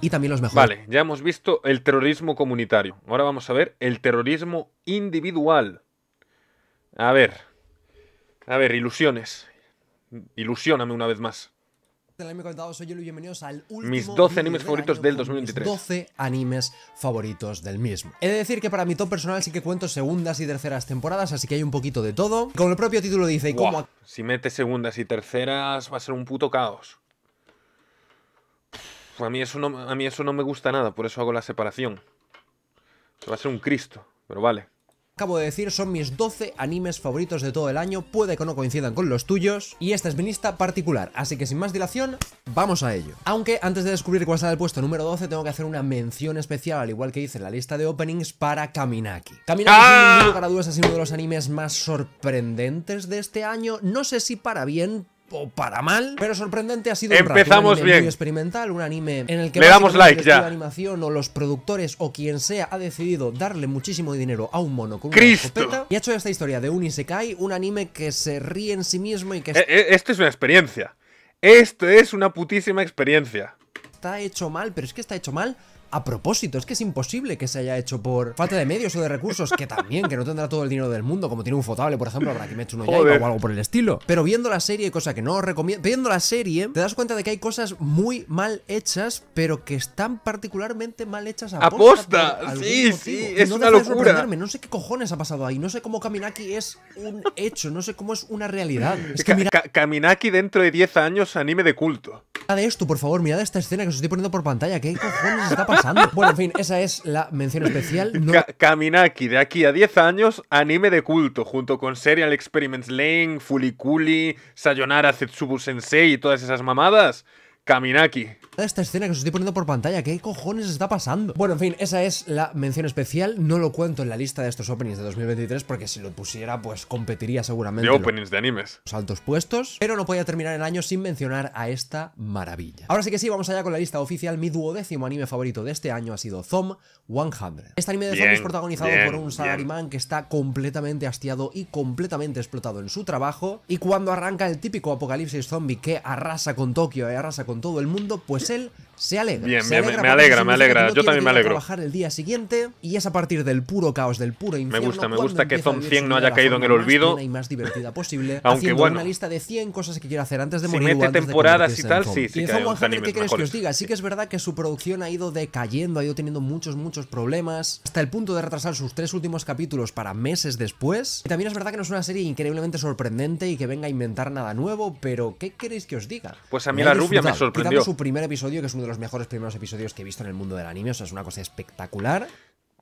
y también los mejores. Vale, ya hemos visto el terrorismo comunitario. Ahora vamos a ver el terrorismo individual. A ver. A ver, ilusiones. Ilusioname una vez más. Este mis 12 animes favoritos del 2023. 12 animes favoritos del mismo. He de decir que para mi top personal sí que cuento segundas y terceras temporadas, así que hay un poquito de todo. Como el propio título dice, y Si mete segundas y terceras va a ser un puto caos a mí, eso no, a mí eso no me gusta nada, por eso hago la separación. va a ser un Cristo, pero vale. Acabo de decir, son mis 12 animes favoritos de todo el año, puede que no coincidan con los tuyos, y esta es mi lista particular, así que sin más dilación, vamos a ello. Aunque antes de descubrir cuál será el puesto número 12, tengo que hacer una mención especial, al igual que hice en la lista de openings, para Kaminaki. Kaminaki, ¡Ah! sin dudas, ha sido uno de los animes más sorprendentes de este año, no sé si para bien, o para mal, pero sorprendente ha sido un, anime muy experimental, un anime en el que le damos like ya. La animación o los productores o quien sea ha decidido darle muchísimo dinero a un mono con y ha hecho esta historia de un isekai, un anime que se ríe en sí mismo y que eh, eh, esto es una experiencia. Esto es una putísima experiencia. Está hecho mal, pero es que está hecho mal a propósito. Es que es imposible que se haya hecho por falta de medios o de recursos, que también, que no tendrá todo el dinero del mundo, como tiene un fotable, por ejemplo, para que me eche uno ya o algo por el estilo. Pero viendo la serie, cosa que no recomiendo, viendo la serie, te das cuenta de que hay cosas muy mal hechas, pero que están particularmente mal hechas a Aposta, posta, sí, sí, es una locura. No sé qué cojones ha pasado ahí, no sé cómo Kaminaki es un hecho, no sé cómo es una realidad. Es que Kaminaki dentro de 10 años anime de culto. De esto, por favor, mirad esta escena que os estoy poniendo por pantalla. ¿Qué cojones está pasando? Bueno, en fin, esa es la mención especial. No... Kaminaki, de aquí a 10 años, anime de culto, junto con Serial Experiments Lane, Fuliculi, Sayonara Zetsubu Sensei y todas esas mamadas. Kaminaki. Esta escena que os estoy poniendo por pantalla, ¿qué cojones está pasando? Bueno, en fin, esa es la mención especial. No lo cuento en la lista de estos openings de 2023 porque si lo pusiera, pues competiría seguramente. De openings de animes. Los altos puestos, pero no podía terminar el año sin mencionar a esta maravilla. Ahora sí que sí, vamos allá con la lista oficial. Mi duodécimo anime favorito de este año ha sido Zom 100. Este anime de zombies protagonizado por un salaryman que está completamente hastiado y completamente explotado en su trabajo. Y cuando arranca el típico apocalipsis zombie que arrasa con Tokio y eh, arrasa con todo el mundo, pues él se alegra. Bien, me, alegra, me alegra. Yo también me alegro. trabajar el día siguiente y es a partir del puro caos, del puro infierno. Me gusta, me gusta que Zon 100 no haya caído en el olvido. y más divertida posible. Aunque bueno. una lista de 100 cosas que quiero hacer antes de morir. mete temporadas y tal, sí, sí. Y ¿qué queréis que os diga? Sí que es verdad que su producción ha ido decayendo, ha ido teniendo muchos, muchos problemas, hasta el punto de retrasar sus tres últimos capítulos para meses después. Y también es verdad que no es una serie increíblemente sorprendente y que venga a inventar nada nuevo, pero ¿qué queréis que os diga? Pues a mí la rubia me sorprendió. su primer episodio, que es los mejores primeros episodios que he visto en el mundo del anime, o sea, es una cosa espectacular.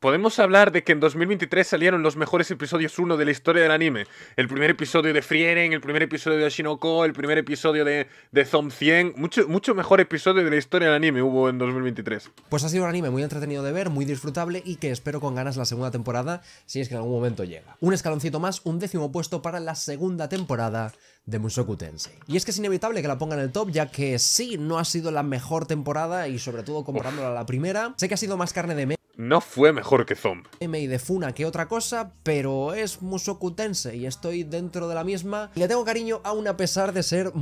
Podemos hablar de que en 2023 salieron los mejores episodios 1 de la historia del anime. El primer episodio de Frieren, el primer episodio de Shinoko, el primer episodio de, de Zom 100. Mucho, mucho mejor episodio de la historia del anime hubo en 2023. Pues ha sido un anime muy entretenido de ver, muy disfrutable y que espero con ganas la segunda temporada, si es que en algún momento llega. Un escaloncito más, un décimo puesto para la segunda temporada de Musoku Tensei. Y es que es inevitable que la ponga en el top, ya que sí, no ha sido la mejor temporada y sobre todo comparándola a la primera, sé que ha sido más carne de no fue mejor que Zomb. M y de Funa que otra cosa, pero es Tensei y estoy dentro de la misma. Le tengo cariño aún a pesar de ser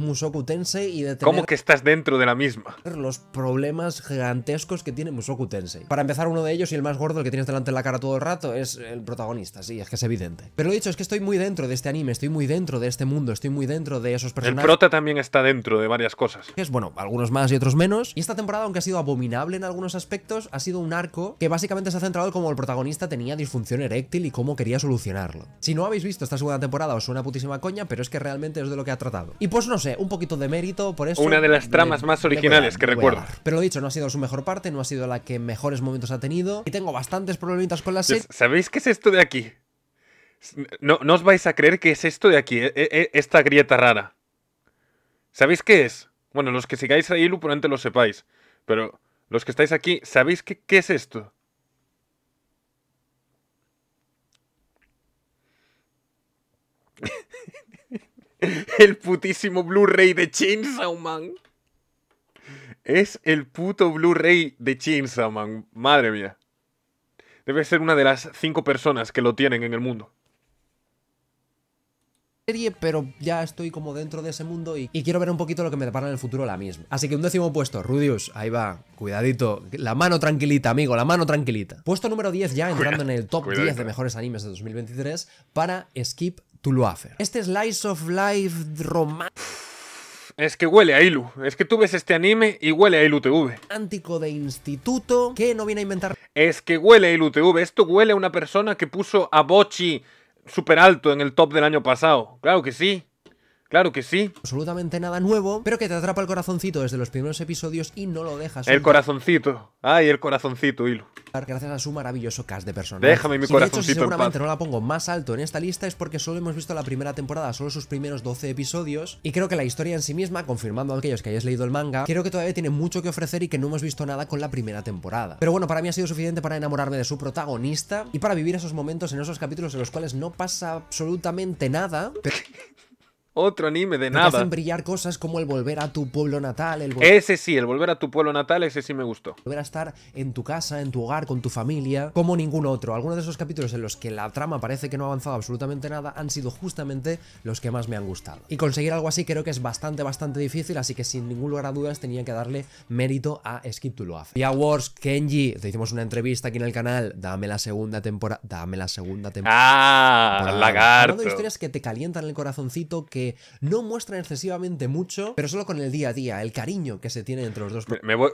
Tensei y de tener... ¿Cómo que estás dentro de la misma? Los problemas gigantescos que tiene Tensei. Para empezar, uno de ellos y el más gordo, el que tienes delante de la cara todo el rato, es el protagonista, sí, es que es evidente. Pero lo dicho, es que estoy muy dentro de este anime, estoy muy dentro de este mundo, estoy muy dentro de esos personajes. El prota también está dentro de varias cosas. Es, bueno, algunos más y otros menos. Y esta temporada, aunque ha sido abominable en algunos aspectos, ha sido un arco que va a básicamente se ha centrado en cómo el protagonista tenía disfunción eréctil y cómo quería solucionarlo. Si no habéis visto esta segunda temporada os suena putísima coña, pero es que realmente es de lo que ha tratado. Y pues no sé, un poquito de mérito por eso. Una de las tramas más originales que recuerdo. Pero lo dicho, no ha sido su mejor parte, no ha sido la que mejores momentos ha tenido y tengo bastantes problemitas con la pues, serie. ¿Sabéis qué es esto de aquí? No, os vais a creer que es esto de aquí, eh, eh, eh, esta grieta rara. ¿Sabéis qué es? Bueno, los que sigáis ahí por probablemente lo sepáis, pero los que estáis aquí, ¿sabéis qué es esto? el putísimo Blu-ray de Chainsaw Man. Es el puto Blu-ray de Chainsaw Man. Madre mía. Debe ser una de las cinco personas que lo tienen en el mundo pero ya estoy como dentro de ese mundo y, quiero ver un poquito lo que me depara en el futuro la misma. Así que un décimo puesto, Rudius, ahí va, cuidadito, la mano tranquilita, amigo, la mano tranquilita. Puesto número 10 ya, entrando en el top 10 de mejores animes de 2023 para Skip to Loafer. Este Slice of Life romance... Es que huele a Ilu. Es que tú ves este anime y huele a Ilu TV. de instituto que no viene a inventar. Es que huele a Ilu TV. Esto huele a una persona que puso a Bochi súper alto en el top del año pasado. Claro que sí. Claro que sí. Absolutamente nada nuevo, pero que te atrapa el corazoncito desde los primeros episodios y no lo dejas. El corazoncito. Ay, el corazoncito, Hilo. Gracias a su maravilloso cast de personaje. Déjame mi corazoncito. De hecho, si seguramente no la pongo más alto en esta lista es porque solo hemos visto la primera temporada, solo sus primeros 12 episodios. Y creo que la historia en sí misma, confirmando a aquellos que hayáis leído el manga, creo que todavía tiene mucho que ofrecer y que no hemos visto nada con la primera temporada. Pero bueno, para mí ha sido suficiente para enamorarme de su protagonista y para vivir esos momentos en esos capítulos en los cuales no pasa absolutamente nada. Pero otro anime de nada. Me hacen brillar cosas como el volver a tu pueblo natal. El ese sí, el volver a tu pueblo natal, ese sí me gustó. Volver a estar en tu casa, en tu hogar, con tu familia, como ningún otro. Algunos de esos capítulos en los que la trama parece que no ha avanzado absolutamente nada han sido justamente los que más me han gustado. Y conseguir algo así creo que es bastante, bastante difícil, así que sin ningún lugar a dudas tenía que darle mérito a Skip to Love. a Wars, Kenji, te hicimos una entrevista aquí en el canal, dame la segunda temporada, dame la segunda temporada. Ah, lagarto. de historias que te calientan el corazoncito, que no muestran excesivamente mucho, pero solo con el día a día, el cariño que se tiene entre los dos. me voy,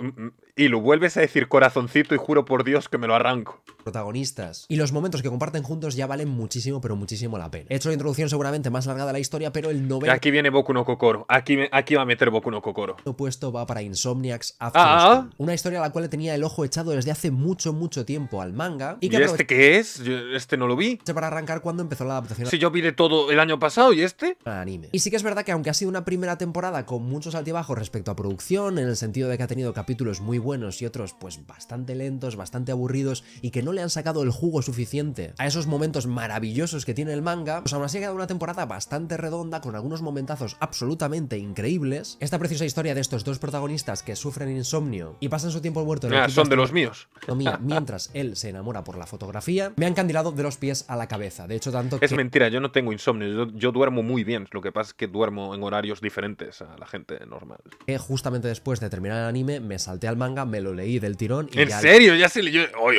y lo vuelves a decir corazoncito y juro por Dios que me lo arranco. Protagonistas. Y los momentos que comparten juntos ya valen muchísimo, pero muchísimo la pena. He hecho la introducción seguramente más larga de la historia, pero el noveno... Aquí viene Boku no Kokoro. Aquí, aquí va a meter Boku no Kokoro. El puesto va para Insomniacs After ah. Una historia a la cual le tenía el ojo echado desde hace mucho, mucho tiempo al manga. ¿Y, este qué es? este no lo vi. Este para arrancar cuando empezó la adaptación. Si yo vi de todo el año pasado y este... Anime. Y sí que es verdad que aunque ha sido una primera temporada con muchos altibajos respecto a producción, en el sentido de que ha tenido capítulos muy buenos, buenos y otros pues bastante lentos, bastante aburridos y que no le han sacado el jugo suficiente a esos momentos maravillosos que tiene el manga, pues aún así ha quedado una temporada bastante redonda con algunos momentazos absolutamente increíbles. Esta preciosa historia de estos dos protagonistas que sufren insomnio y pasan su tiempo muerto en el ah, son de este los míos. mientras él se enamora por la fotografía, me han candilado de los pies a la cabeza. De hecho, tanto que Es mentira, yo no tengo insomnio, yo, duermo muy bien, lo que pasa es que duermo en horarios diferentes a la gente normal. Que justamente después de terminar el anime me salté al manga me lo leí del tirón. ¿En serio? Ya se leyó. ¡Oy,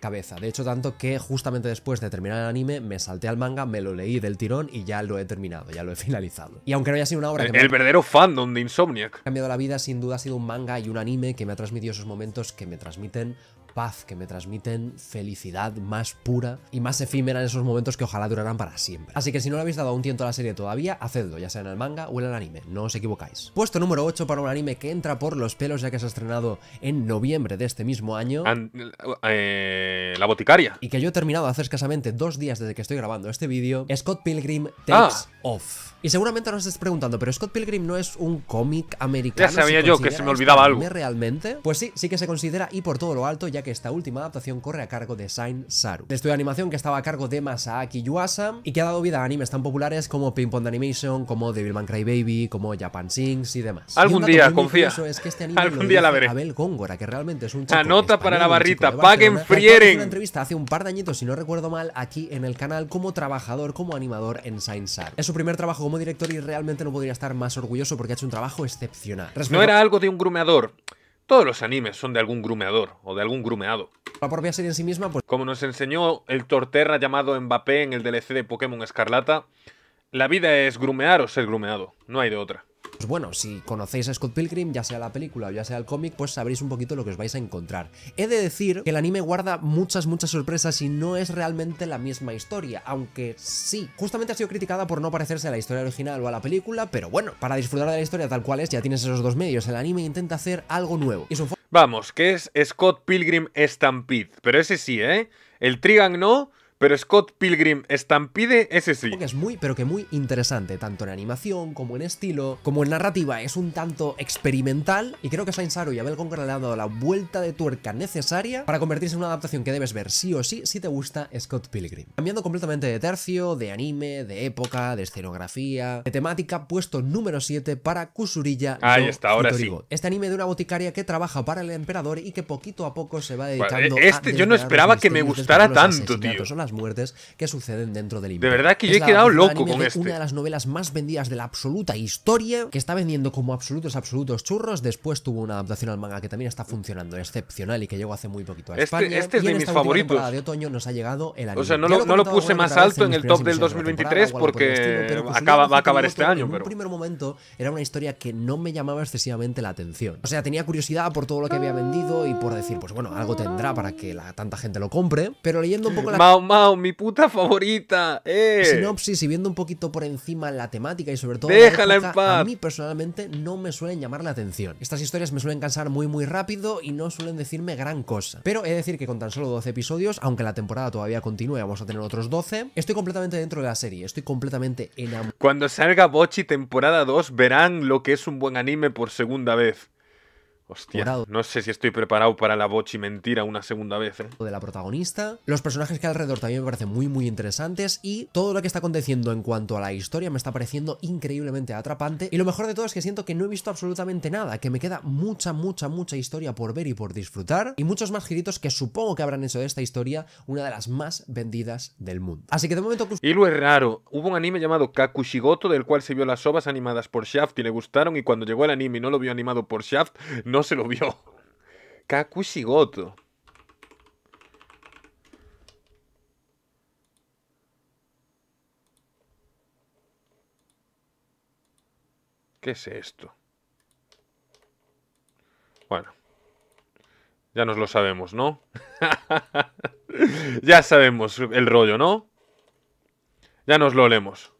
Cabeza. De hecho, tanto que justamente después de terminar el anime, me salté al manga, me lo leí del tirón y ya lo he terminado, ya lo he finalizado. Y aunque no haya sido una obra. El, verdadero fandom de Insomniac. Ha cambiado la vida, sin duda, ha sido un manga y un anime que me ha transmitido esos momentos que me transmiten paz, que me transmiten felicidad más pura y más efímera en esos momentos que ojalá durarán para siempre. Así que si no lo habéis dado un tiento a la serie todavía, hacedlo, ya sea en el manga o en el anime, no os equivocáis. Puesto número 8 para un anime que entra por los pelos ya que se ha estrenado en noviembre de este mismo año. Eh, la boticaria. Y que yo he terminado hace escasamente dos días desde que estoy grabando este vídeo, Scott Pilgrim ah. Takes Off. Y seguramente os estés preguntando, pero Scott Pilgrim no es un cómic americano. Ya sabía yo que se me olvidaba algo. Realmente, pues sí, sí que se considera y por todo lo alto ya que esta última adaptación corre a cargo de Sain Saru. De estudio de animación que estaba a cargo de Masaaki Yuasa y que ha dado vida a animes tan populares como Ping Pong Animation, como Devilman baby como Japan Sings y demás. Algún día, confía. Este Algún día la veré. Abel Góngora, que realmente es un Anota para la barrita, paguen frieren. una entrevista hace un par de añitos, si no recuerdo mal, aquí en el canal como trabajador, como animador en Sain Saru. Es su primer trabajo como director y realmente no podría estar más orgulloso porque ha hecho un trabajo excepcional. no era algo de un grumeador. Todos los animes son de algún grumeador o de algún grumeado. La propia serie en sí misma, pues... Como nos enseñó el torterra llamado Mbappé en el DLC de Pokémon Escarlata, la vida es grumear o ser grumeado, no hay de otra. Pues bueno, si conocéis a Scott Pilgrim, ya sea la película o ya sea el cómic, pues sabréis un poquito lo que os vais a encontrar. He de decir que el anime guarda muchas, muchas sorpresas y no es realmente la misma historia, aunque sí. Justamente ha sido criticada por no parecerse a la historia original o a la película, pero bueno, para disfrutar de la historia tal cual es, ya tienes esos dos medios. El anime intenta hacer algo nuevo. Vamos, que es Scott Pilgrim Stampede, pero ese sí, ¿eh? El Trigang no, pero Scott Pilgrim Estampide, ese sí. Es muy, pero que muy interesante, tanto en animación como en estilo, como en narrativa. Es un tanto experimental y creo que Sainz y Abel Conqueror le han dado la vuelta de tuerca necesaria para convertirse en una adaptación que debes ver sí o sí si te gusta Scott Pilgrim. Cambiando completamente de tercio, de anime, de época, de escenografía, de temática, puesto número 7 para Kusurilla. Ahí está, ahora sí. Este anime de una boticaria que trabaja para el emperador y que poquito a poco se va dedicando este, Yo no esperaba que me gustara tanto, tío muertes que suceden dentro del imperio. De verdad que yo he quedado loco con este Una de las novelas más vendidas de la absoluta historia, que está vendiendo como absolutos absolutos churros, después tuvo una adaptación al manga que también está funcionando excepcional y que llegó hace muy poquito a este- España. Este, es y de mis favoritos. de otoño nos ha llegado el O sea, no, lo, puse más alto en el top del 2023 porque pues va a acabar este año, en un primer momento era una historia que no me llamaba excesivamente la atención. O sea, tenía curiosidad por todo lo que había vendido y por decir, pues bueno, algo tendrá para que tanta gente lo compre, pero leyendo un poco la... ¡Mi puta favorita! ¡Eh! Sinopsis y viendo un poquito por encima la temática y sobre todo. ¡Déjala en paz! A mí personalmente no me suelen llamar la atención. Estas historias me suelen cansar muy, muy rápido y no suelen decirme gran cosa. Pero he de decir que con tan solo 12 episodios, aunque la temporada todavía continúe, vamos a tener otros 12, estoy completamente dentro de la serie. Estoy completamente enamorado. Cuando salga Bochi temporada 2, verán lo que es un buen anime por segunda vez. Hostia, no sé si estoy preparado para la bochi mentira una segunda vez. ¿eh? De la protagonista. Los personajes que hay alrededor también me parecen muy, muy interesantes. Y todo lo que está aconteciendo en cuanto a la historia me está pareciendo increíblemente atrapante. Y lo mejor de todo es que siento que no he visto absolutamente nada, que me queda mucha, mucha, mucha historia por ver y por disfrutar. Y muchos más giritos que supongo que habrán hecho de esta historia una de las más vendidas del mundo. Así que de momento. Y lo es raro. Hubo un anime llamado Kakushigoto, del cual se vio las obras animadas por Shaft y le gustaron. Y cuando llegó el anime y no lo vio animado por Shaft, se lo vio. Kakushi Goto. ¿Qué es esto? Bueno. Ya nos lo sabemos, ¿no? ya sabemos el rollo, ¿no? Ya nos lo olemos.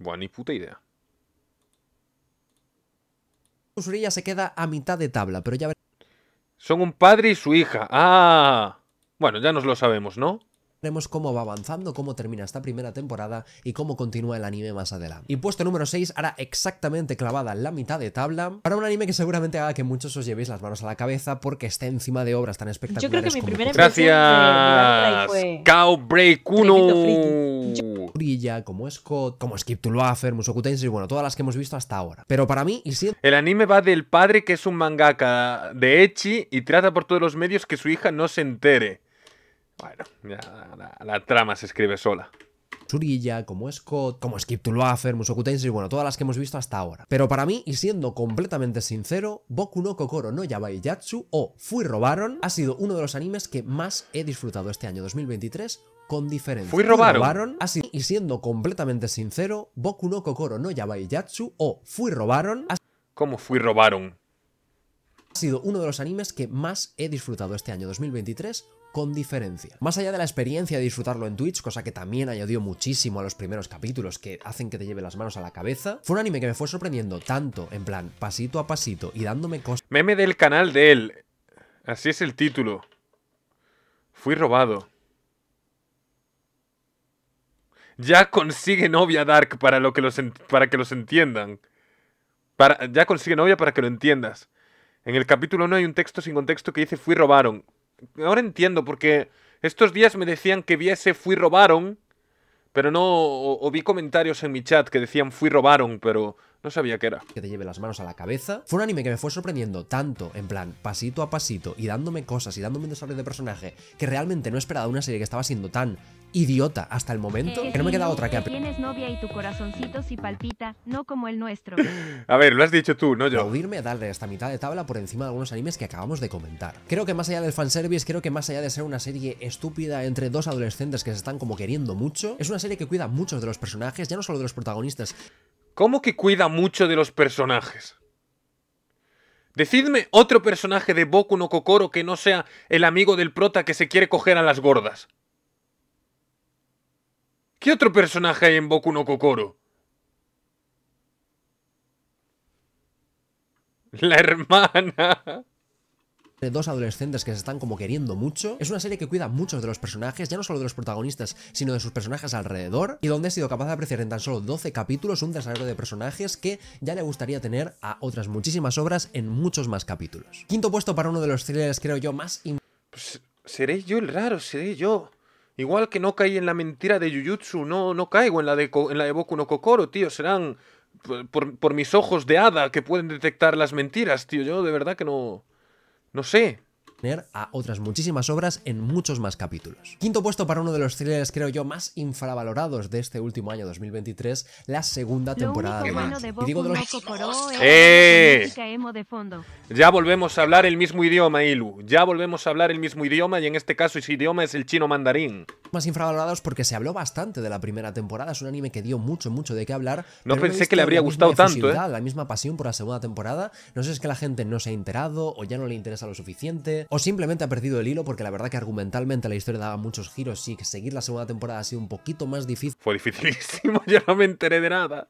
Bueno, ni puta idea. Usurilla se queda a mitad de tabla, pero ya veremos. Son un padre y su hija. ¡Ah! Bueno, ya nos lo sabemos, ¿no? veremos cómo va avanzando, cómo termina esta primera temporada y cómo continúa el anime más adelante. Y puesto número 6, ahora exactamente clavada en la mitad de tabla, para un anime que seguramente haga que muchos os llevéis las manos a la cabeza porque está encima de obras tan espectaculares. Yo creo que mi primera Gracias, fue... Cowbreak 1. como Scott, como Skip to Loafer, Musoku y bueno, todas las que hemos visto hasta ahora. Pero para mí, y si... El anime va del padre que es un mangaka de Echi y trata por todos los medios que su hija no se entere. Bueno, la, trama se escribe sola. Surilla, como Scott, como Skip to Musoku Musokutensi, bueno, todas las que hemos visto hasta ahora. Pero para mí, y siendo completamente sincero, Boku no Kokoro no Yabai Yatsu o Fui Robaron ha sido uno de los animes que más he disfrutado este año 2023 con diferencia. Fui robaron. y siendo completamente sincero, Boku no Kokoro no Yabai Yatsu o Fui robaron. ¿Cómo fui robaron? Ha sido uno de los animes que más he disfrutado este año 2023 con diferencia. Más allá de la experiencia de disfrutarlo en Twitch, cosa que también añadió muchísimo a los primeros capítulos que hacen que te lleve las manos a la cabeza, fue un anime que me fue sorprendiendo tanto, en plan, pasito a pasito y dándome cosas. Meme del canal de él. Así es el título. Fui robado. Ya consigue novia Dark para, lo que, los para que los entiendan. Para, ya consigue novia para que lo entiendas. En el capítulo 1 hay un texto sin contexto que dice fui robaron ahora entiendo, porque estos días me decían que viese Fui robaron, pero no... O, vi comentarios en mi chat que decían Fui robaron, pero... No sabía qué era. Que te lleve las manos a la cabeza. Fue un anime que me fue sorprendiendo tanto, en plan, pasito a pasito, y dándome cosas, y dándome un desarrollo de personaje, que realmente no esperaba una serie que estaba siendo tan idiota hasta el momento eh, que no me queda otra que Tienes novia y tu corazoncito si palpita, no como el nuestro. A ver, lo has dicho tú, no yo. oírme a darle esta mitad de tabla por encima de algunos animes que acabamos de comentar. Creo que más allá del fanservice, creo que más allá de ser una serie estúpida entre dos adolescentes que se están como queriendo mucho, es una serie que cuida mucho de los personajes, ya no solo de los protagonistas. ¿Cómo que cuida mucho de los personajes? Decidme otro personaje de Boku no Kokoro que no sea el amigo del prota que se quiere coger a las gordas. ¿Qué otro personaje hay en Boku no Kokoro? La hermana. De dos adolescentes que se están como queriendo mucho. Es una serie que cuida muchos de los personajes, ya no solo de los protagonistas, sino de sus personajes alrededor, y donde he sido capaz de apreciar en tan solo 12 capítulos un desarrollo de personajes que ya le gustaría tener a otras muchísimas obras en muchos más capítulos. Quinto puesto para uno de los thrillers, creo yo, más... Pues, seré yo el raro, seré yo. Igual que no caí en la mentira de Jujutsu, no, no caigo en la de, en la de Boku no Kokoro, tío. Serán por, por mis ojos de hada que pueden detectar las mentiras, tío. Yo de verdad que no. No sé a otras muchísimas obras en muchos más capítulos. Quinto puesto para uno de los thrillers, creo yo, más infravalorados de este último año 2023, la segunda temporada de Ya volvemos a hablar el mismo idioma, Ilu. Ya volvemos a hablar el mismo idioma y en este caso ese idioma es el chino mandarín. Más infravalorados porque se habló bastante de la primera temporada, es un anime que dio mucho, mucho de qué hablar. No pensé que le habría gustado tanto, ¿eh? La misma pasión por la segunda temporada. No sé si es que la gente no se ha enterado o ya no le interesa lo suficiente o simplemente ha perdido el hilo porque la verdad que argumentalmente la historia daba muchos giros y que seguir la segunda temporada ha sido un poquito más difícil. Fue dificilísimo, yo no me enteré de nada.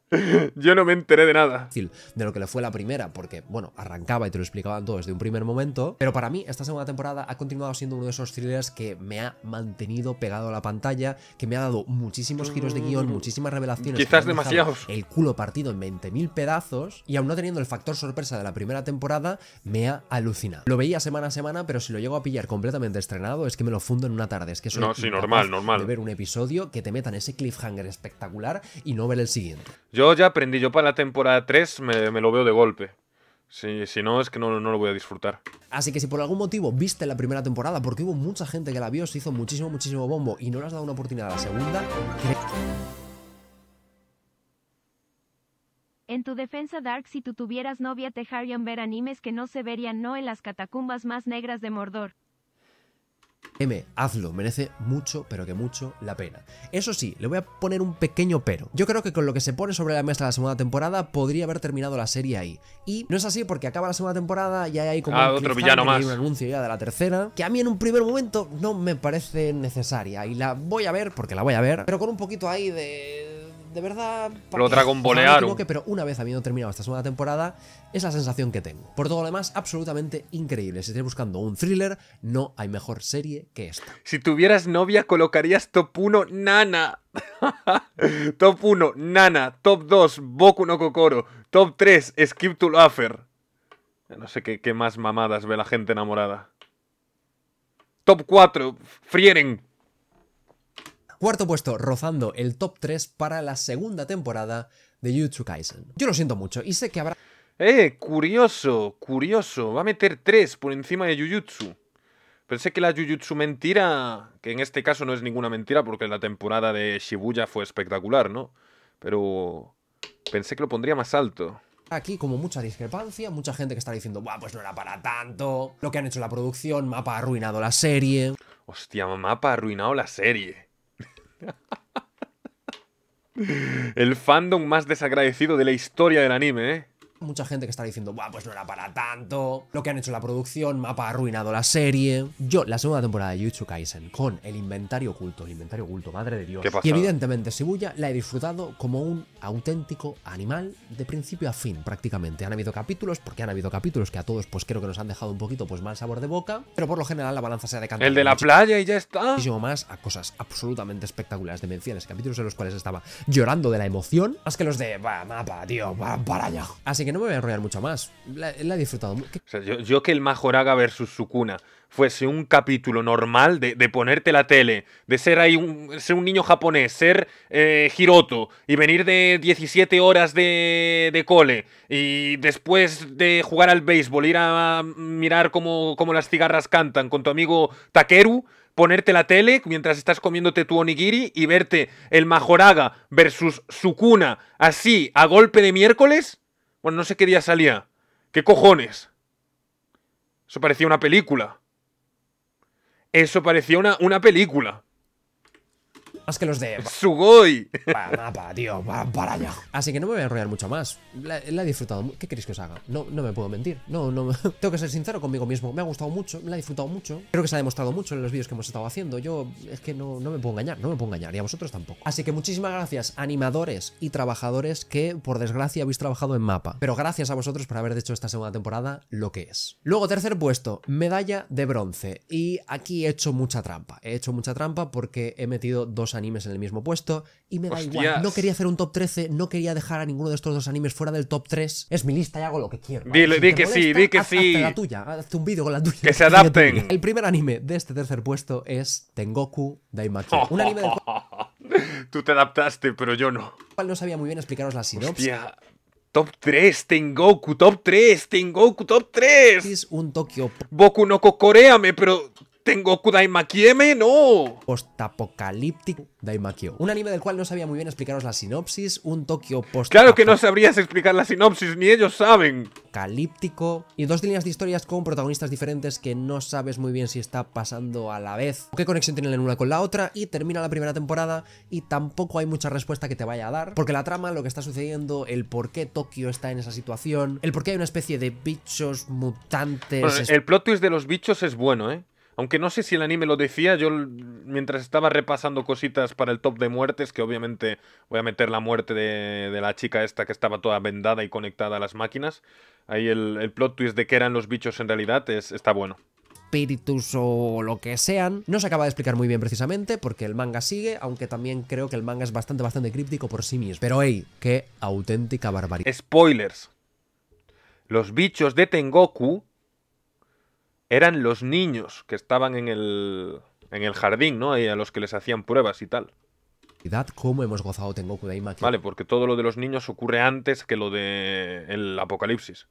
Yo no me enteré de nada. De lo que le fue la primera, porque, bueno, arrancaba y te lo explicaban todo desde un primer momento, pero para mí esta segunda temporada ha continuado siendo uno de esos thrillers que me ha mantenido pegado a la pantalla, que me ha dado muchísimos giros de guión, mm. muchísimas revelaciones. Quizás demasiados. El culo partido en 20.000 pedazos y aún no teniendo el factor sorpresa de la primera temporada, me ha alucinado. Lo veía semana a semana, pero si lo llego a pillar completamente estrenado, es que me lo fundo en una tarde. Es que es no, sí, normal, normal. ver un episodio que te metan ese cliffhanger espectacular y no ver el siguiente. Yo ya aprendí, yo para la temporada 3 me, lo veo de golpe. Si, si, no, es que no, no, lo voy a disfrutar. Así que si por algún motivo viste la primera temporada, porque hubo mucha gente que la vio, se hizo muchísimo, muchísimo bombo y no le has dado una oportunidad a la segunda, en tu defensa Dark si tú tuvieras novia te harían ver animes que no se verían no en las catacumbas más negras de Mordor. M, hazlo, merece mucho, pero que mucho, la pena. Eso sí, le voy a poner un pequeño pero. Yo creo que con lo que se pone sobre la mesa la segunda temporada podría haber terminado la serie ahí. Y no es así porque acaba la segunda temporada y hay como ah, un anuncio ya de la tercera, que a mí en un primer momento no me parece necesaria. Y la voy a ver, porque la voy a ver, pero con un poquito ahí de de verdad. Lo dragonbolearon. pero una vez habiendo terminado esta segunda temporada, es la sensación que tengo. Por todo lo demás, absolutamente increíble. Si estoy buscando un thriller, no hay mejor serie que esta. Si tuvieras novia, colocarías top 1 Nana. top 1 Nana. Top 2 Boku no Kokoro. Top 3 Skip to No sé qué, qué más mamadas ve la gente enamorada. Top 4 Frieren. Cuarto puesto, rozando el top 3 para la segunda temporada de Jujutsu Kaisen. Yo lo siento mucho y sé que habrá... ¡Eh! Curioso, curioso. Va a meter 3 por encima de Jujutsu. Pensé que la Jujutsu mentira, que en este caso no es ninguna mentira porque la temporada de Shibuya fue espectacular, ¿no? Pero pensé que lo pondría más alto. Aquí como mucha discrepancia, mucha gente que está diciendo, Buah, pues no era para tanto, lo que han hecho la producción, Mapa ha arruinado la serie. Hostia, Mapa ha arruinado la serie. El fandom más desagradecido de la historia del anime, ¿eh? mucha gente que está diciendo, Buah, pues no era para tanto, lo que han hecho la producción, Mapa ha arruinado la serie. Yo, la segunda temporada de Jujutsu Kaisen, con el inventario oculto, el inventario oculto, madre de Dios. Y evidentemente, Shibuya la he disfrutado como un auténtico animal de principio a fin, prácticamente. Han habido capítulos, porque han habido capítulos que a todos, pues creo que nos han dejado un poquito, pues mal sabor de boca, pero por lo general la balanza se ha decantado. El de la playa y ya está. Muchísimo más a cosas absolutamente espectaculares, menciones, capítulos en los cuales estaba llorando de la emoción, más que los de, mapa, tío, va, para allá. Así que no me voy a enrollar mucho más. La, la he disfrutado mucho. yo, que el Majoraga versus Sukuna fuese un capítulo normal de, ponerte la tele, de ser ahí un, ser un niño japonés, ser eh, Hiroto y venir de 17 horas de, cole y después de jugar al béisbol, ir a mirar cómo, cómo las cigarras cantan con tu amigo Takeru ponerte la tele mientras estás comiéndote tu onigiri y verte el Majoraga versus Sukuna así a golpe de miércoles, bueno, no sé qué día salía. ¿Qué cojones? Eso parecía una película. Eso parecía una, una película. Más que los de... ¡Sugoi! para mapa, tío, para allá. Así que no me voy a enrollar mucho más. La, he disfrutado. ¿Qué queréis que os haga? No, no me puedo mentir. No, no. Tengo que ser sincero conmigo mismo. Me ha gustado mucho, la he disfrutado mucho. Creo que se ha demostrado mucho en los vídeos que hemos estado haciendo. Yo es que no, no me puedo engañar, no me puedo engañar. Y a vosotros tampoco. Así que muchísimas gracias, animadores y trabajadores que, por desgracia, habéis trabajado en mapa. Pero gracias a vosotros por haber hecho esta segunda temporada lo que es. Luego, tercer puesto, medalla de bronce. Y aquí he hecho mucha trampa. He hecho mucha trampa porque he metido dos años animes en el mismo puesto y me da igual. No quería hacer un top 13, no quería dejar a ninguno de estos dos animes fuera del top 3. Es mi lista y hago lo que quiero. Dile, di que sí, di que sí. Hazte la tuya, hazte un vídeo con la tuya. Que se adapten. El primer anime de este tercer puesto es Tengoku Daimaki. Un anime Tú te adaptaste, pero yo no. no sabía muy bien explicaros la sinopsis. Top 3, Tengoku, top 3, Tengoku, top 3. Es un Tokio. Boku no Kokoreame, pero Tengoku M! no. Postapocalíptico Daimakyo. Un anime del cual no sabía muy bien explicaros la sinopsis, un Tokio post Claro que no sabrías explicar la sinopsis, ni ellos saben. Calíptico y dos líneas de historias con protagonistas diferentes que no sabes muy bien si está pasando a la vez, qué conexión tienen la una con la otra y termina la primera temporada y tampoco hay mucha respuesta que te vaya a dar, porque la trama, lo que está sucediendo, el por qué Tokio está en esa situación, el por qué hay una especie de bichos mutantes. el plot twist de los bichos es bueno, ¿eh? Aunque no sé si el anime lo decía, yo mientras estaba repasando cositas para el top de muertes, que obviamente voy a meter la muerte de, la chica esta que estaba toda vendada y conectada a las máquinas, ahí el, plot twist de que eran los bichos en realidad es, está bueno espíritus o lo que sean. No se acaba de explicar muy bien precisamente porque el manga sigue, aunque también creo que el manga es bastante, bastante críptico por sí mismo. Pero hey, qué auténtica barbaridad. Spoilers. Los bichos de Tengoku eran los niños que estaban en el, en el jardín, ¿no? Y a los que les hacían pruebas y tal. ¿Cómo hemos gozado Tengoku Daimaki? Vale, porque todo lo de los niños ocurre antes que lo de apocalipsis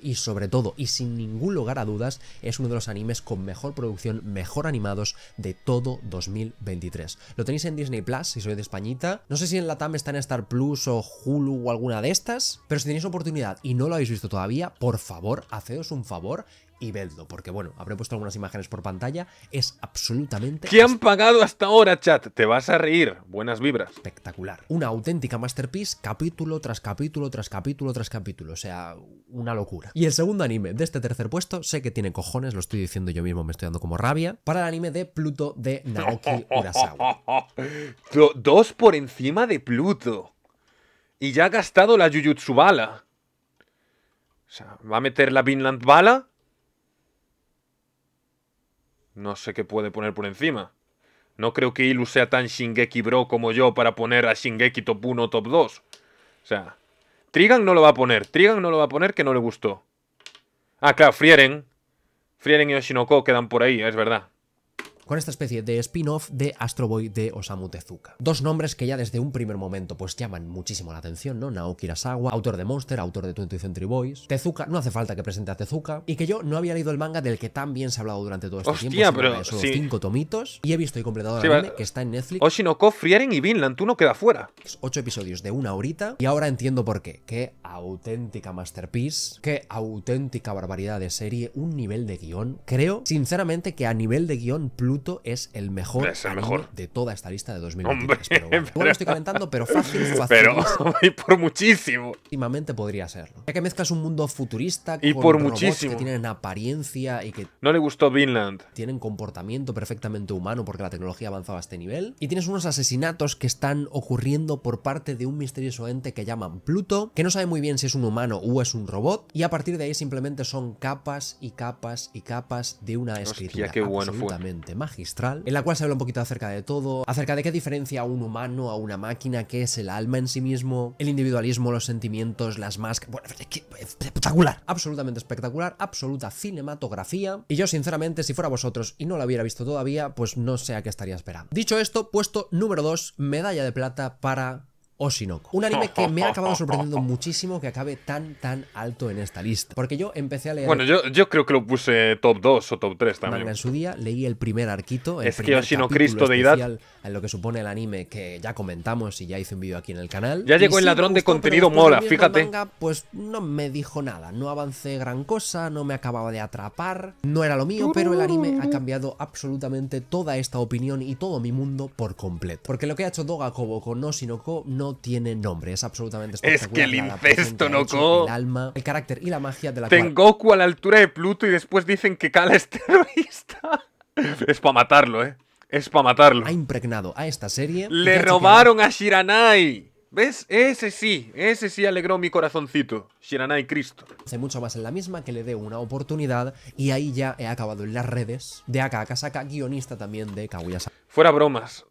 y sobre todo, y sin ningún lugar a dudas, es uno de los animes con mejor producción, mejor animados de todo 2023. Lo tenéis en Disney Plus, si sois de Españita. No sé si en Latam está en Star Plus o Hulu o alguna de estas, pero si tenéis oportunidad y no lo habéis visto todavía, por favor, hacedos un favor y porque bueno, habré puesto algunas imágenes por pantalla, es absolutamente... ¿Qué han pagado hasta ahora, chat? Te vas a reír, buenas vibras. Espectacular. Una auténtica masterpiece, capítulo tras capítulo, tras capítulo, tras capítulo, o sea, una locura. Y el segundo anime de este tercer puesto, sé que tiene cojones, lo estoy diciendo yo mismo, me estoy dando como rabia, para el anime de Pluto de Naoki Urasawa. Dos por encima de Pluto. Y ya ha gastado la Jujutsu Bala. O sea, va a meter la Vinland Bala no sé qué puede poner por encima. No creo que Ilu sea tan Shingeki Bro como yo para poner a Shingeki top 1 o top 2. O sea, Trigan no lo va a poner. Trigan no lo va a poner que no le gustó. Ah, claro, Frieren. Frieren y Oshinoko quedan por ahí, es verdad con esta especie de spin-off de Astro Boy de Osamu Tezuka. Dos nombres que ya desde un primer momento pues llaman muchísimo la atención, ¿no? Naoki Rasawa, autor de Monster, autor de 20 Century Boys. Tezuka, no hace falta que presente a Tezuka. Y que yo no había leído el manga del que tan bien se ha hablado durante todo este tiempo. Pero, cinco tomitos. Y he visto y completado la el anime, que está en Netflix. Oshinoko, Frieren y Vinland, tú no queda fuera. Pues ocho episodios de una horita. Y ahora entiendo por qué. Qué auténtica masterpiece. Qué auténtica barbaridad de serie. Un nivel de guión. Creo, sinceramente, que a nivel de guión, Pluto es el mejor, de toda esta lista de 2023. Hombre, pero bueno, estoy comentando, pero fácil, fácil. Pero y por muchísimo. Últimamente podría serlo. Ya que mezclas un mundo futurista y con por muchísimo. que tienen apariencia y que no le gustó Vinland. Tienen comportamiento perfectamente humano porque la tecnología avanzaba a este nivel y tienes unos asesinatos que están ocurriendo por parte de un misterioso ente que llaman Pluto, que no sabe muy bien si es un humano o es un robot y a partir de ahí simplemente son capas y capas y capas de una escritura qué bueno absolutamente magistral, en la cual se habla un poquito acerca de todo, acerca de qué diferencia a un humano a una máquina, qué es el alma en sí mismo, el individualismo, los sentimientos, las máscaras. Bueno, pues, espectacular, absolutamente espectacular, absoluta cinematografía. Y yo, sinceramente, si fuera vosotros y no la hubiera visto todavía, pues no sé a qué estaría esperando. Dicho esto, puesto número 2, medalla de plata para Oshinoko. Un anime que me ha acabado sorprendiendo muchísimo que acabe tan, tan alto en esta lista. Porque yo empecé a leer. Bueno, yo, yo creo que lo puse top 2 o top 3 también. en su día leí el primer arquito. El primer que Oshinokristo Cristo deidad. En lo que supone el anime que ya comentamos y ya hice un vídeo aquí en el canal. Ya llegó el ladrón de contenido mola, fíjate. pues no me dijo nada. No avancé gran cosa, no me acababa de atrapar. No era lo mío, pero el anime ha cambiado absolutamente toda esta opinión y todo mi mundo por completo. Porque lo que ha hecho Doga con Oshinoko no tiene nombre. Es absolutamente espectacular. Es que el incesto, no co. El alma, el carácter y la magia de la tengo cual... a la altura de Pluto y después dicen que Kala es terrorista. es para matarlo, ¿eh? Es para matarlo. Ha impregnado a esta serie. ¡Le robaron a Shiranai! ¿Ves? Ese sí, ese sí alegró mi corazoncito. Shiranai Cristo. Hace mucho más en la misma que le dé una oportunidad y ahí ya he acabado en las redes de Akakasaka, guionista también de kaguya Fuera bromas,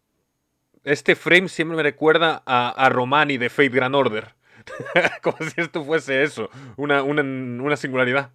este frame siempre me recuerda a, Romani de Fate Grand Order. Como si esto fuese eso, una singularidad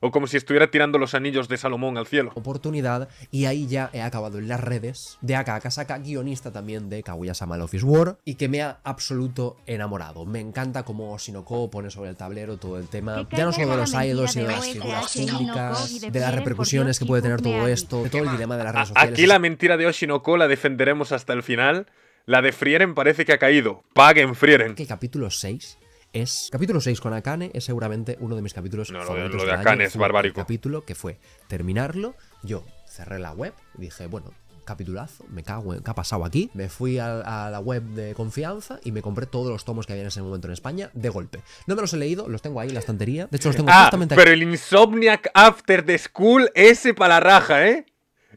o como si estuviera tirando los anillos de Salomón al cielo. Oportunidad, y ahí ya he acabado en las redes de Aka Akasaka, guionista también de Kaguya-sama office War, y que me ha absoluto enamorado. Me encanta cómo Oshinoko pone sobre el tablero todo el tema, ya no solo de los idols, sino de las figuras públicas, de las repercusiones que puede tener todo esto, todo el dilema de las redes sociales. Aquí la mentira de Oshinoko la defenderemos hasta el final. La de Frieren parece que ha caído. Paguen Frieren. ¿Qué capítulo 6? es. Capítulo 6 con Akane es seguramente uno de mis capítulos no, favoritos. Lo de, Akane es barbárico. capítulo que fue terminarlo. Yo cerré la web dije, bueno, capitulazo, me cago en qué ha pasado aquí. Me fui a, la web de confianza y me compré todos los tomos que había en ese momento en España de golpe. No me los he leído, los tengo ahí en la estantería. De hecho, los tengo ah, justamente aquí. Pero el Insomniac After the School, ese para la raja, ¿eh?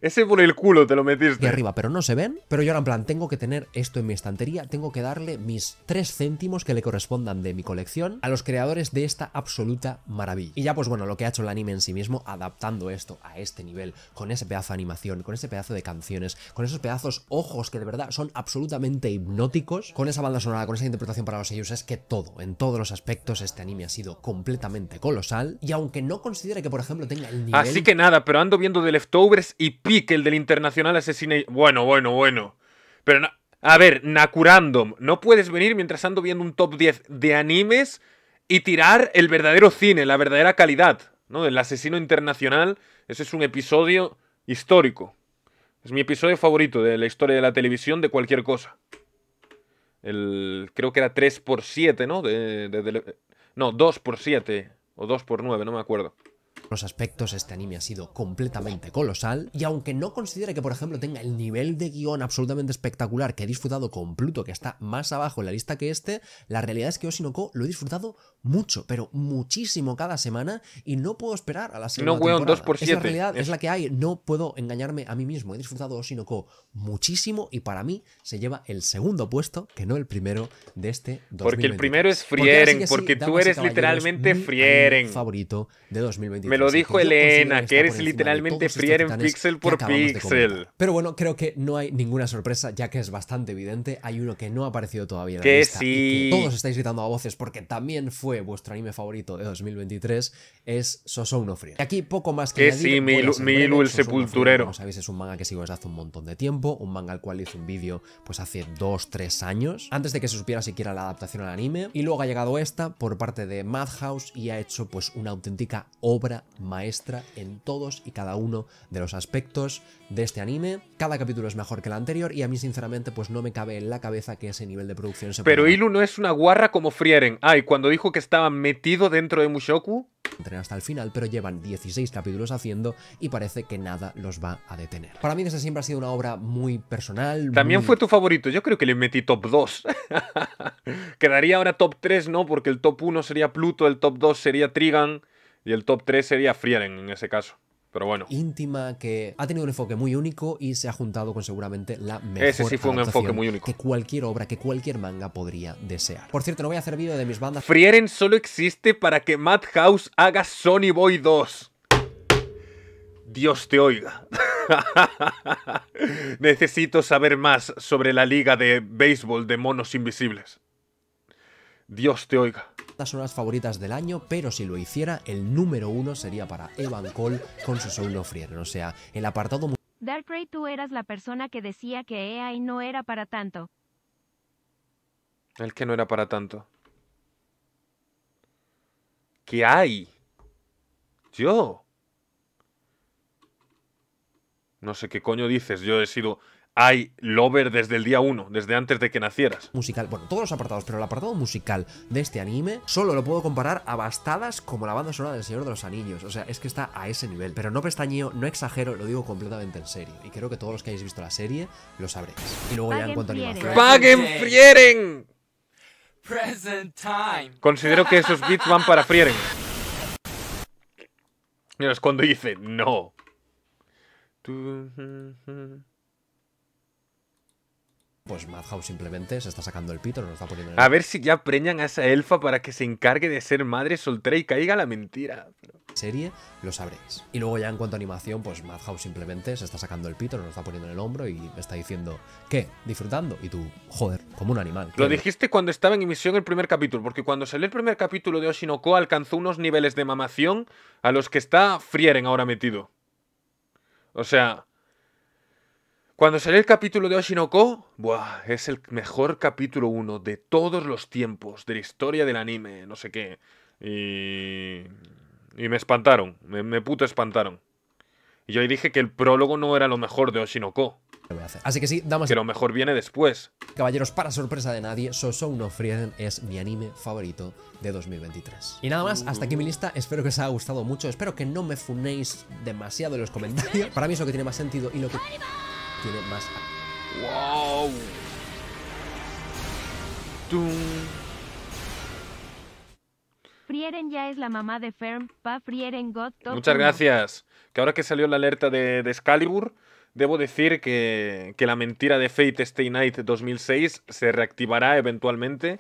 Ese por el culo te lo metiste. Y arriba, pero no se ven. Pero yo ahora en plan, tengo que tener esto en mi estantería, tengo que darle mis tres céntimos que le correspondan de mi colección a los creadores de esta absoluta maravilla. Y ya pues bueno, lo que ha hecho el anime en sí mismo, adaptando esto a este nivel, con ese pedazo de animación, con ese pedazo de canciones, con esos pedazos ojos que de verdad son absolutamente hipnóticos, con esa banda sonora, con esa interpretación para los ellos es que todo, en todos los aspectos, este anime ha sido completamente colosal. Y aunque no considere que, por ejemplo, tenga el nivel... Así que nada, pero ando viendo de Leftovers y que el del Internacional asesino. Bueno, bueno, bueno. Pero, a ver, Nakurandom, no puedes venir mientras ando viendo un top 10 de animes y tirar el verdadero cine, la verdadera calidad, ¿no? El asesino internacional, ese es un episodio histórico. Es mi episodio favorito de la historia de la televisión de cualquier cosa. El, creo que era 3x7, ¿no? no, 2x7 o 2x9, no me acuerdo los aspectos este anime ha sido completamente colosal y aunque no considere que por ejemplo tenga el nivel de guión absolutamente espectacular que he disfrutado con Pluto que está más abajo en la lista que este, la realidad es que Oshinoko lo he disfrutado mucho, pero muchísimo cada semana y no puedo esperar a la segunda temporada. 2 por realidad es... la que hay, no puedo engañarme a mí mismo. He disfrutado Oshinoko muchísimo y para mí se lleva el segundo puesto, que no el primero de este 2022. Porque el primero es Frieren, porque, tú eres literalmente Frieren. Favorito de 2022 lo dijo Elena, que eres literalmente friar en Pixel por Pixel. Pero bueno, creo que no hay ninguna sorpresa, ya que es bastante evidente. Hay uno que no ha aparecido todavía en la que si sí. todos estáis gritando a voces porque también fue vuestro anime favorito de 2023, es Sosou no Y Aquí poco más que Que sí, el sepulturero. como sabéis, es un manga que sigo desde hace un montón de tiempo, un manga al cual hice un vídeo pues hace 2, 3 años, antes de que se supiera siquiera la adaptación al anime, y luego ha llegado esta por parte de Madhouse y ha hecho pues una auténtica obra maestra en todos y cada uno de los aspectos de este anime. Cada capítulo es mejor que el anterior y a mí sinceramente pues no me cabe en la cabeza que ese nivel de producción se Pero Ilu no es una guarra como Frieren. Ay, cuando dijo que estaba metido dentro de Mushoku, hasta el final, pero llevan 16 capítulos haciendo y parece que nada los va a detener. Para mí esa siempre ha sido una obra muy personal. También fue tu favorito, yo creo que le metí top 2. Quedaría ahora top 3, ¿no? Porque el top 1 sería Pluto, el top 2 sería Trigan. Y el top 3 sería Frieren en ese caso. Pero bueno. Íntima, que ha tenido un enfoque muy único y se ha juntado con seguramente la mejor. Ese sí fue un enfoque muy único. Que cualquier obra, que cualquier manga podría desear. Por cierto, no voy a hacer vídeo de mis bandas. Frieren solo existe para que Madhouse haga Sony Boy 2. Dios te oiga. Necesito saber más sobre la liga de béisbol de monos invisibles. Dios te oiga son las favoritas del año, pero si lo hiciera, el número uno sería para Evan Cole con su Soul No O sea, el apartado... Dark tú eras la persona que decía que EA no era para tanto. El que no era para tanto. ¿Qué hay? Yo. No sé qué coño dices. Yo he sido hay Lover desde el día 1, desde antes de que nacieras. Musical, bueno, todos los apartados, pero el apartado musical de este anime solo lo puedo comparar a bastadas como la banda sonora del Señor de los Anillos. O sea, es que está a ese nivel. Pero no pestañeo, no exagero, lo digo completamente en serio. Y creo que todos los que hayáis visto la serie lo sabréis. Y luego ya en cuanto a animación. ¡Paguen Frieren! Present time. Considero que esos beats van para Frieren. Mira es cuando dice no pues Madhouse simplemente se está sacando el pito, nos está poniendo. El... A ver si ya preñan a esa elfa para que se encargue de ser madre soltera y caiga la mentira. Serie, lo sabréis. Y luego, ya en cuanto a animación, pues Madhouse simplemente se está sacando el pito, nos está poniendo en el hombro y está diciendo, ¿qué? Disfrutando. Y tú, joder, como un animal. Lo dijiste cuando estaba en emisión el primer capítulo, porque cuando salió el primer capítulo de Oshinoko alcanzó unos niveles de mamación a los que está Frieren ahora metido. O sea, cuando salió el capítulo de Oshinoko, buah, es el mejor capítulo 1 de todos los tiempos, de la historia del anime, no sé qué. Y, y me espantaron, me, puto espantaron. Y yo dije que el prólogo no era lo mejor de Oshinoko. Así que sí, damas. Que lo mejor viene después. Caballeros, para sorpresa de nadie, Sosou no Frieden es mi anime favorito de 2023. Y nada más, hasta aquí mi lista. Espero que os haya gustado mucho. Espero que no me funéis demasiado en los comentarios. Para mí eso que tiene más sentido y lo que más... ¡Wow! ¡Tum! Frieren ya es la mamá de Ferm, pa Frieren God Muchas gracias. Que ahora que salió la alerta de, de Excalibur, debo decir que, que, la mentira de Fate Stay Night 2006 se reactivará eventualmente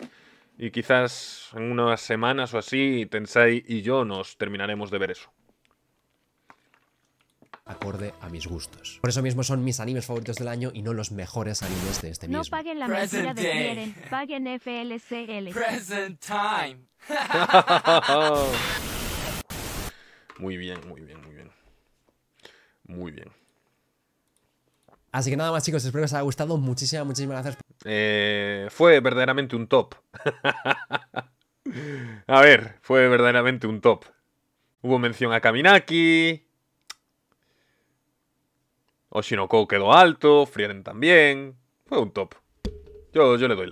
y quizás en unas semanas o así Tensai y yo nos terminaremos de ver eso acorde a mis gustos. Por eso mismo son mis animes favoritos del año y no los mejores animes de este No paguen la mentira de Eren, paguen FLCL. Present time. muy bien, muy bien, muy bien. Muy bien. Así que nada más chicos, espero que os haya gustado. Muchísimas, muchísimas gracias. Eh, fue verdaderamente un top. a ver, fue verdaderamente un top. Hubo mención a Kaminaki, Oshinoko quedó alto, Frieren también. Fue un top. Yo, yo le doy